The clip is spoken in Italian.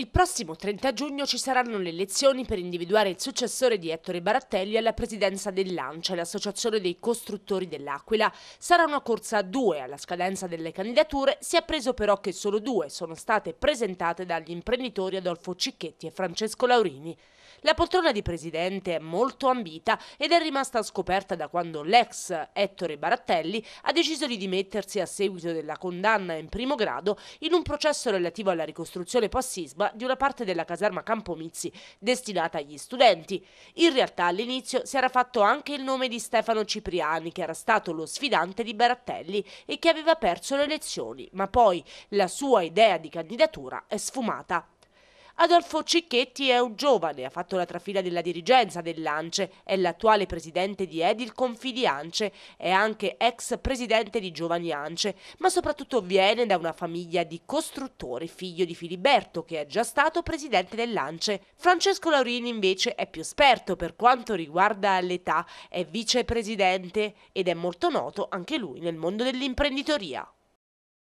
Il prossimo 30 giugno ci saranno le elezioni per individuare il successore di Ettore Barattelli alla presidenza dell'ANCE, l'Associazione dei Costruttori dell'Aquila. Sarà una corsa a due alla scadenza delle candidature, si è appreso però che solo due sono state presentate dagli imprenditori Adolfo Cicchetti e Francesco Laurini. La poltrona di presidente è molto ambita ed è rimasta scoperta da quando l'ex Ettore Barattelli ha deciso di dimettersi a seguito della condanna in primo grado in un processo relativo alla ricostruzione post-sisma di una parte della caserma Campomizzi destinata agli studenti. In realtà all'inizio si era fatto anche il nome di Stefano Cipriani che era stato lo sfidante di Barattelli e che aveva perso le elezioni, ma poi la sua idea di candidatura è sfumata. Adolfo Cicchetti è un giovane, ha fatto la trafila della dirigenza dell'ANCE, è l'attuale presidente di Edil Confidiance, è anche ex presidente di Giovani ANCE, ma soprattutto viene da una famiglia di costruttori, figlio di Filiberto che è già stato presidente dell'ANCE. Francesco Laurini invece è più esperto per quanto riguarda l'età, è vicepresidente ed è molto noto anche lui nel mondo dell'imprenditoria.